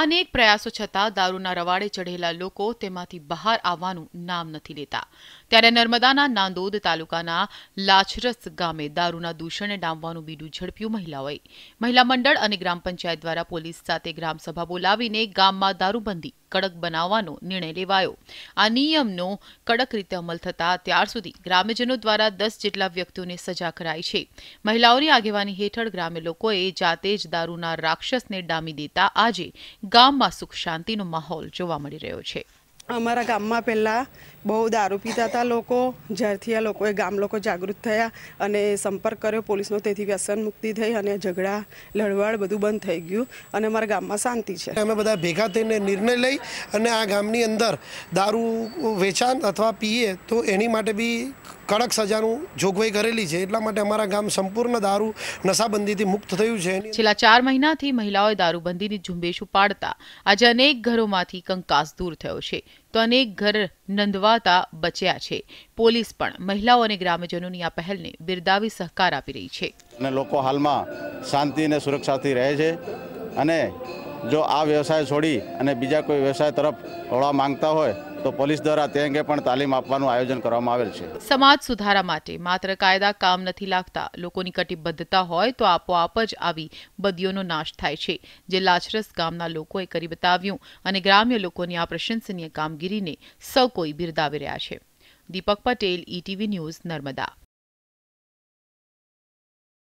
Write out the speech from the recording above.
અનેક પ્રયાસો છતાં દારૂના રવાડે ચઢેલા લોકો તેમાંથી બહાર આવવાનું નામ નથી લેતા ત્યારે નર્મદાના નાંદોદ તાલુકાના લાછરસ ગામે દારૂના દૂષણને ડામવાનું બીડું ઝડપ્યું મહિલાઓએ મહિલા મંડળ અને ગ્રામ પંચાયત દ્વારા પોલીસ સાથે ગ્રામસભા બોલાવીને ગામમાં દારૂબંધી કડક બનાવવાનો નિર્ણય લેવાયો આ નિયમનો કડક રીતે અમલ થતા ત્યાર સુધી ગ્રામ્યજનો દ્વારા દસ જેટલા વ્યક્તિઓને સજા કરાઈ છે મહિલાઓની આગેવાની હેઠળ ગ્રામ્ય લોકોએ જાતે જ દારૂના રાક્ષસને ડામી દેતા આજે ગામમાં સુખ શાંતિનો માહોલ જોવા મળી રહ્યો છે અમારા ગામમાં પહેલાં બહુ દારૂ પીતા હતા લોકો જ્યારથી આ લોકોએ ગામ લોકો જાગૃત થયા અને સંપર્ક કર્યો પોલીસનો તેથી વ્યસન મુક્તિ થઈ અને ઝઘડા લડવાડ બધું બંધ થઈ ગયું અને અમારા ગામમાં શાંતિ છે અમે બધા ભેગા થઈને નિર્ણય લઈ અને આ ગામની અંદર દારૂ વેચાણ અથવા પીએ તો એની માટે બી કડક સજાનું જોગવાઈ કરેલી છે એટલા માટે અમારા ગામ સંપૂર્ણ દારૂ નશાબંધીથી મુક્ત થયું છે છેલ્લા ચાર મહિનાથી મહિલાઓએ દારૂબંધીની ઝુંબેશ ઉપાડતા આજે અનેક ઘરોમાંથી કંકાસ દૂર થયો છે તો અનેક ઘર નંદવાતા બચ્યા છે પોલીસ પણ મહિલાઓ અને ગ્રામજનોની આ પહેલને બિરદાવી સહકાર આપી રહી છે અને લોકો હાલમાં શાંતિ અને સુરક્ષાથી રહે છે અને જો આ વ્યવસાય છોડી અને બીજા કોઈ વ્યવસાય તરફ વળવા માંગતા હોય તો પોલીસ દ્વારા તે અંગે પણ તાલીમ આપવાનું આયોજન કરવામાં આવેલ છે સમાજ સુધારા માટે માત્ર કાયદા કામ નથી લાગતા લોકોની કટિબદ્ધતા હોય તો આપોઆપ જ આવી બદીઓનો નાશ થાય છે જે લાછરસ ગામના લોકોએ કરી બતાવ્યું અને ગ્રામ્ય લોકોની આ પ્રશંસનીય કામગીરીને સૌ કોઈ બિરદાવી રહ્યા છે દીપક પટેલ ઈટીવી ન્યૂઝ નર્મદા